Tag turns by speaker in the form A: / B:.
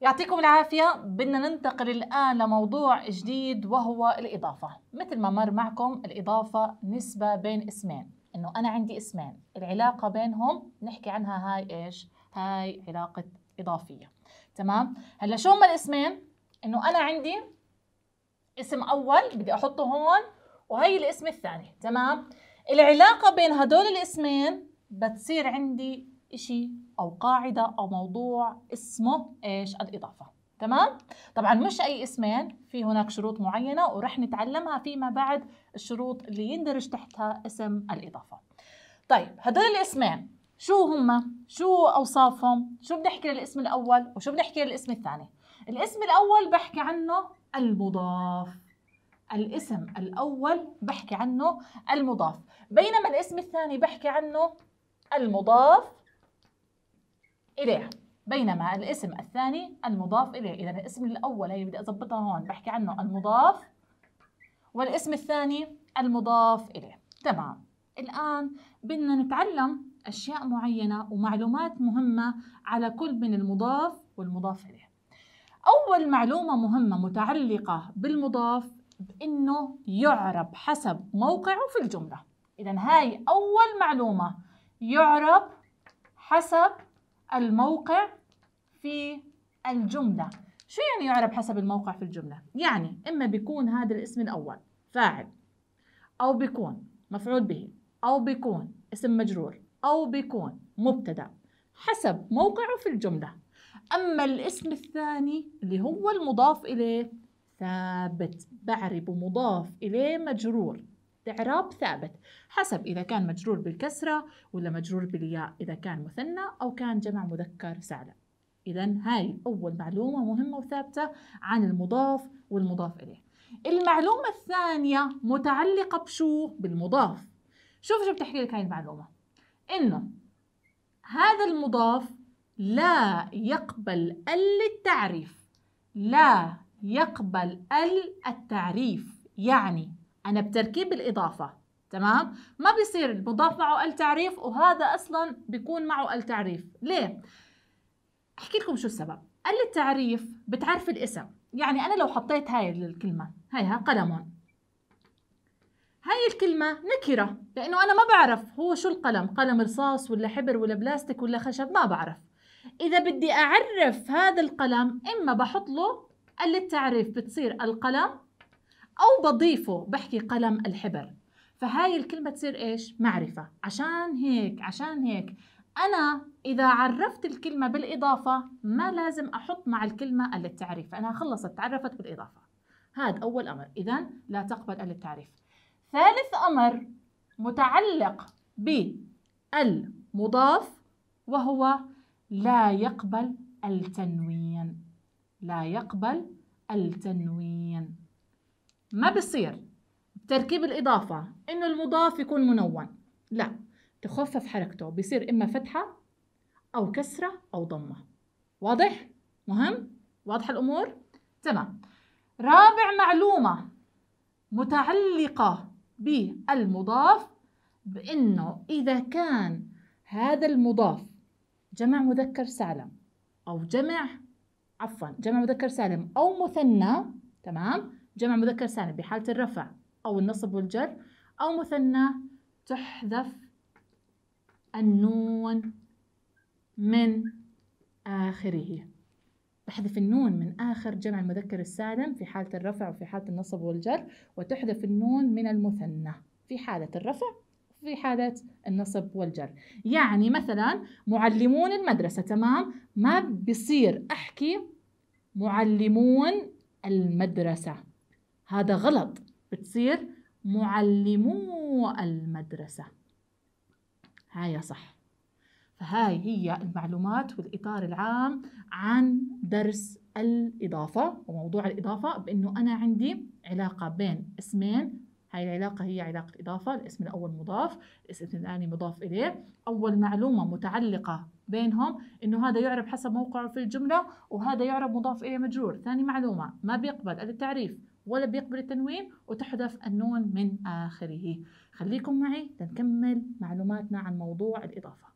A: يعطيكم العافية بدنا ننتقل الآن لموضوع جديد وهو الإضافة مثل ما مر معكم الإضافة نسبة بين اسمين إنه أنا عندي اسمين العلاقة بينهم نحكي عنها هاي إيش هاي علاقة إضافية تمام هلا شو هما الاسمين إنه أنا عندي اسم أول بدي أحطه هون وهي الاسم الثاني تمام العلاقة بين هدول الاسمين بتصير عندي إشي أو قاعدة أو موضوع اسمه إيش الإضافة تمام؟ طبعا مش أي اسمين في هناك شروط معينة ورح نتعلمها فيما بعد الشروط اللي يندرج تحتها اسم الإضافة طيب هدول الاسمين شو هما؟ شو أوصافهم؟ شو بنحكي للاسم الأول وشو بنحكي للاسم الثاني؟ الاسم الأول بحكي عنه المضاف الاسم الأول بحكي عنه المضاف بينما الاسم الثاني بحكي عنه المضاف إليه بينما الاسم الثاني المضاف إليه إذا الاسم الأول هي بدي أضبطها هون بحكي عنه المضاف والاسم الثاني المضاف إليه تمام الآن بدنا نتعلم أشياء معينة ومعلومات مهمة على كل من المضاف والمضاف إليه أول معلومة مهمة متعلقة بالمضاف بأنه يعرب حسب موقعه في الجملة إذا هاي أول معلومة يعرب حسب الموقع في الجملة شو يعني يعرب حسب الموقع في الجملة؟ يعني إما بيكون هذا الاسم الأول فاعل أو بيكون مفعول به أو بيكون اسم مجرور أو بيكون مبتدأ حسب موقعه في الجملة أما الاسم الثاني اللي هو المضاف إليه ثابت بعرب مضاف إليه مجرور إعراب ثابت حسب إذا كان مجرور بالكسرة ولا مجرور بالياء إذا كان مثنى أو كان جمع مذكر سالم إذا هاي أول معلومة مهمة وثابتة عن المضاف والمضاف إليه المعلومة الثانية متعلقة بشو؟ بالمضاف شوف شو بتحكي لك هاي المعلومة إنه هذا المضاف لا يقبل ال التعريف لا يقبل ال التعريف يعني أنا بتركيب الإضافة تمام؟ ما بيصير المضاف معه التعريف وهذا أصلا بيكون معه التعريف ليه؟ أحكي لكم شو السبب التعريف بتعرف الاسم يعني أنا لو حطيت هاي الكلمة هيها قلم هاي الكلمة نكرة لأنه أنا ما بعرف هو شو القلم قلم رصاص ولا حبر ولا بلاستيك ولا خشب ما بعرف إذا بدي أعرف هذا القلم إما بحط له التعريف بتصير القلم أو بضيفه بحكي قلم الحبر فهاي الكلمة تصير إيش؟ معرفة عشان هيك عشان هيك أنا إذا عرفت الكلمة بالإضافة ما لازم أحط مع الكلمة التعريف انا خلصت تعرفت بالإضافة هذا أول أمر إذا لا تقبل التعريف ثالث أمر متعلق بالمضاف وهو لا يقبل التنوين لا يقبل التنوين ما بصير تركيب الإضافة إنه المضاف يكون منون لا تخفف حركته بصير إما فتحة أو كسرة أو ضمة واضح؟ مهم؟ واضحة الأمور؟ تمام رابع معلومة متعلقة بالمضاف بأنه إذا كان هذا المضاف جمع مذكر سالم أو جمع عفوا جمع مذكر سالم أو مثنى تمام جمع مذكر سالم بحالة الرفع أو النصب والجر أو مثنى تحذف النون من آخره تحذف النون من آخر جمع المذكر السالم في حالة الرفع وفي حالة النصب والجر وتحذف النون من المثنى في حالة الرفع في حالة النصب والجر يعني مثلا معلمون المدرسة تمام ما بصير أحكي معلمون المدرسة هذا غلط بتصير معلمو المدرسة هاي صح فهاي هي المعلومات والإطار العام عن درس الإضافة وموضوع الإضافة بأنه أنا عندي علاقة بين اسمين هاي العلاقة هي علاقة إضافة الاسم الأول مضاف الاسم الثاني مضاف إليه أول معلومة متعلقة بينهم إنه هذا يعرب حسب موقعه في الجملة وهذا يعرب مضاف إليه مجرور ثاني معلومة ما بيقبل التعريف ولا بيقبل التنوين وتحذف النون من آخره خليكم معي لنكمل معلوماتنا عن موضوع الإضافة